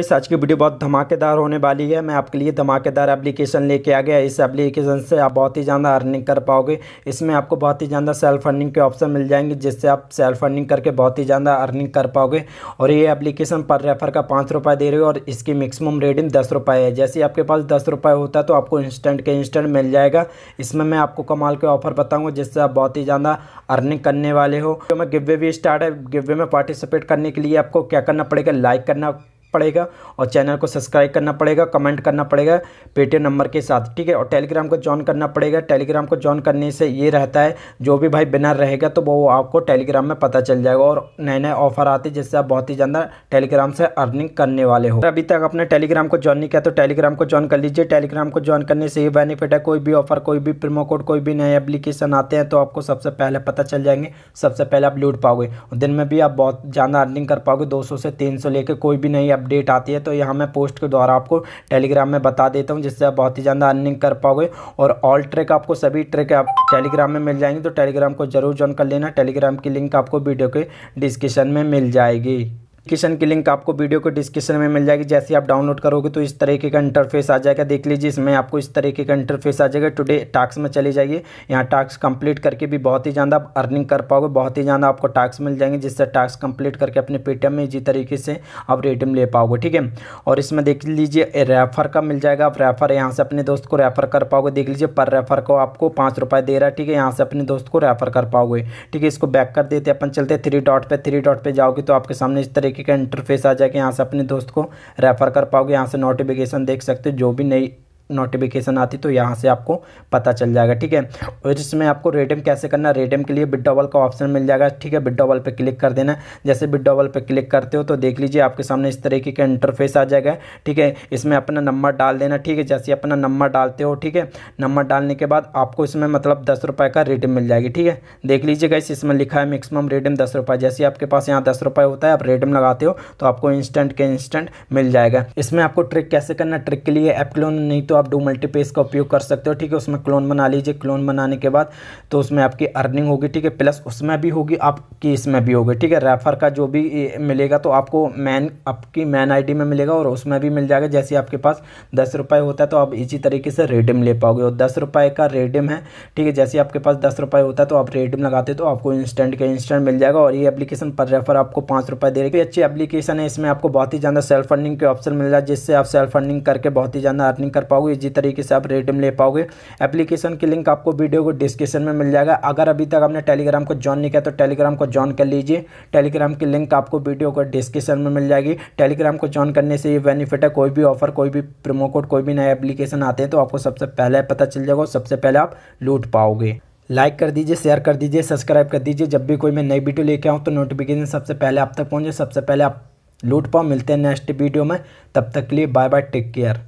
इस आज की वीडियो बहुत धमाकेदार होने वाली है मैं आपके लिए धमाकेदार एप्लीकेशन लेके आ गया इस एप्लीकेशन से आप बहुत ही ज़्यादा अर्निंग कर पाओगे इसमें आपको बहुत ही ज़्यादा सेल्फ अर्निंग के ऑप्शन मिल जाएंगे जिससे आप सेल्फ अर्निंग करके बहुत ही ज़्यादा अर्निंग कर पाओगे और ये एप्लीकेशन पर रेफर का पाँच दे रही है और इसकी मैक्सिमम रेडिंग दस रुपये है जैसे आपके पास दस रुपये होता है तो आपको इंस्टेंट के इंस्टेंट मिल जाएगा इसमें मैं आपको कमाल के ऑफर बताऊँगा जिससे आप बहुत ही ज़्यादा अर्निंग करने वाले हो तो मैं गिवे भी स्टार्ट है गिवे में पार्टिसिपेट करने के लिए आपको क्या करना पड़ेगा लाइक करना पड़ेगा और चैनल को सब्सक्राइब करना पड़ेगा कमेंट करना पड़ेगा पेटीएम नंबर के साथ ठीक है और टेलीग्राम को ज्वाइन करना पड़ेगा टेलीग्राम को ज्वाइन करने से ये रहता है जो भी भाई बिना रहेगा तो वो आपको टेलीग्राम में पता चल जाएगा और नए नए ऑफर आते हैं जिससे आप बहुत ही ज़्यादा टेलीग्राम से अर्निंग करने वाले हो अभी तक अपने टेलीग्राम को ज्वाइन नहीं किया तो टेलीग्राम को ज्वाइन कर लीजिए टेलीग्राम को ज्वाइन करने से ये बेनिफिट है कोई भी ऑफर कोई भी प्रोमो कोड कोई भी नए एप्लीकेशन आते हैं तो आपको सबसे पहले पता चल जाएंगे सबसे पहले आप लूट पाओगे दिन में भी आप बहुत ज़्यादा अर्निंग कर पाओगे दो से तीन लेके कोई भी नई अपडेट आती है तो यहाँ मैं पोस्ट के द्वारा आपको टेलीग्राम में बता देता हूँ जिससे आप बहुत ही ज़्यादा अर्निंग कर पाओगे और ऑल ट्रेक आपको सभी ट्रेक आप टेलीग्राम में मिल जाएंगे तो टेलीग्राम को ज़रूर ज्वाइन कर लेना टेलीग्राम की लिंक आपको वीडियो के डिस्क्रिप्शन में मिल जाएगी एप्लीकेशन की लिंक आपको वीडियो के डिस्क्रिप्शन में मिल जाएगी जैसे आप डाउनलोड करोगे तो इस तरीके का इंटरफेस आ जाएगा देख लीजिए इसमें आपको इस तरीके का इंटरफेस आ जाएगा टुडे टास्क में चले जाइए यहाँ टास्क कंप्लीट करके भी बहुत ही ज़्यादा आप अर्निंग कर पाओगे बहुत ही ज़्यादा आपको टास्क मिल जाएंगे जिससे टास्क कंप्लीट करके अपने पेटीएम में इसी तरीके से आप रेटिंग ले पाओगे ठीक है और इसमें देख लीजिए रेफर का मिल जाएगा आप रेफर यहाँ से अपने दोस्त को रेफर कर पाओगे देख लीजिए पर रेफर को आपको पाँच दे रहा है ठीक है यहाँ से अपने दोस्त को रेफर कर पाओगे ठीक है इसको बैक कर देते अपन चलते थ्री डॉट पर थ्री डॉट पर जाओगे तो आपके सामने इस तरीके तरीके का इंटरफेस आ जाएगा यहाँ से अपने दोस्त को रेफ़र कर पाओगे यहाँ से नोटिफिकेशन देख सकते हो जो भी नई नोटिफिकेशन आती तो यहाँ से आपको पता चल जाएगा ठीक है और इसमें आपको रेडम कैसे करना रेडम के लिए बिडोबल का ऑप्शन मिल जाएगा ठीक है बिडोबल पर क्लिक कर देना जैसे बिडोबल पर क्लिक करते हो तो देख लीजिए आपके सामने इस तरीके का इंटरफेस आ जाएगा ठीक है इसमें अपना नंबर डाल देना ठीक है जैसे अपना नंबर डालते हो ठीक है नंबर डालने के बाद आपको इसमें मतलब दस रुपये का रेडियम मिल जाएगी ठीक है देख लीजिएगा इसमें लिखा है मैक्सिमम रेडियम दस रुपये जैसे आपके पास यहाँ दस रुपये होता है आप रेडम लगाते हो तो आपको इंस्टेंट के इंस्टेंट मिल जाएगा इसमें आपको ट्रिक कैसे करना ट्रिक के लिए एप्लोन नहीं तो आप डू मल्टीपेस का उपयोग कर सकते हो ठीक है उसमें क्लोन बना लीजिए क्लोन बनाने के बाद तो उसमें आपकी अर्निंग होगी ठीक है प्लस उसमें भी होगी आपकी इसमें भी होगी ठीक है रेफर का जो भी मिलेगा तो आपको मैन आपकी मैन आईडी में मिलेगा और उसमें भी मिल जाएगा जैसे आपके पास दस रुपये होता है तो आप इसी तरीके से रेडिम ले पाओगे और दस रुपये का रेडिम है ठीक है जैसे आपके पास दस रुपये होता है तो आप रेडिम लगाते तो आपको इंस्टेंट के इंस्टेंट मिल जाएगा और ये एप्लीकेशन पर रेफर आपको पाँच रुपये दे रही अच्छी एप्लीकेशन है इसमें आपको बहुत ही ज़्यादा सेल्फ फंडिंग के ऑप्शन मिल जाए जिससे आप सेल्फ फंडिंग करके बहुत ही ज़्यादा अर्निंग कर पाओगे पाओगे जिस तरीके से आप रेडम ले पाओगे एप्लीकेशन की लिंक आपको वीडियो को डिस्क्रिप्शन में मिल जाएगा अगर अभी तक आपने टेलीग्राम को ज्वाइन नहीं किया तो टेलीग्राम को ज्वाइन कर लीजिए टेलीग्राम की लिंक आपको वीडियो को डिस्क्रिप्शन में मिल जाएगी टेलीग्राम को ज्वाइन करने से ये बेनिफिट है कोई भी ऑफर कोई भी प्रोमो कोड कोई भी नया एप्लीकेशन आते हैं तो आपको सबसे पहले पता चल जाएगा सबसे पहले आप लूट पाओगे लाइक कर दीजिए शेयर कर दीजिए सब्सक्राइब कर दीजिए जब भी कोई मैं नई वीडियो लेके आऊँ तो नोटिफिकेशन सबसे पहले आप तक पहुँचे सबसे पहले आप लूट पाओ मिलते हैं नेक्स्ट वीडियो में तब तक के लिए बाय बाय टेक केयर